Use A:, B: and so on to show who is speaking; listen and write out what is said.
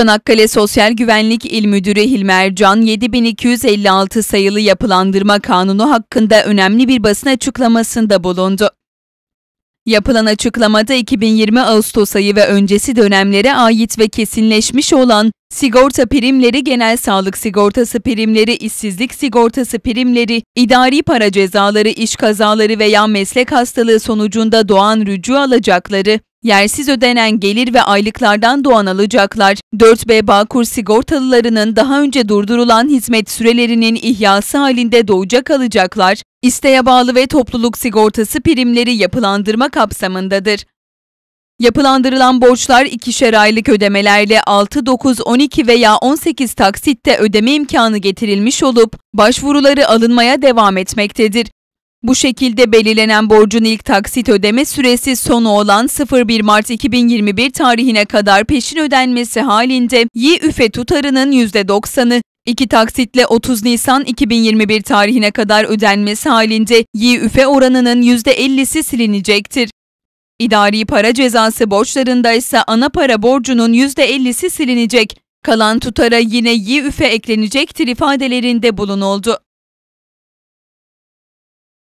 A: Çanakkale Sosyal Güvenlik İl Müdürü Hilmer Can 7256 sayılı yapılandırma kanunu hakkında önemli bir basın açıklamasında bulundu. Yapılan açıklamada 2020 Ağustos ayı ve öncesi dönemlere ait ve kesinleşmiş olan sigorta primleri, genel sağlık sigortası primleri, işsizlik sigortası primleri, idari para cezaları, iş kazaları veya meslek hastalığı sonucunda doğan rücu alacakları, Yersiz ödenen gelir ve aylıklardan doğan alacaklar, 4B Bağkur sigortalılarının daha önce durdurulan hizmet sürelerinin ihyası halinde doğacak alacaklar, isteğe bağlı ve topluluk sigortası primleri yapılandırma kapsamındadır. Yapılandırılan borçlar ikişer aylık ödemelerle 6, 9, 12 veya 18 taksitte ödeme imkanı getirilmiş olup başvuruları alınmaya devam etmektedir. Bu şekilde belirlenen borcun ilk taksit ödeme süresi sonu olan 01 Mart 2021 tarihine kadar peşin ödenmesi halinde yi üfe tutarının %90'ı, iki taksitle 30 Nisan 2021 tarihine kadar ödenmesi halinde yi üfe oranının %50'si silinecektir. İdari para cezası borçlarında ise ana para borcunun %50'si silinecek. Kalan tutara yine yi üfe eklenecektir ifadelerinde bulunuldu.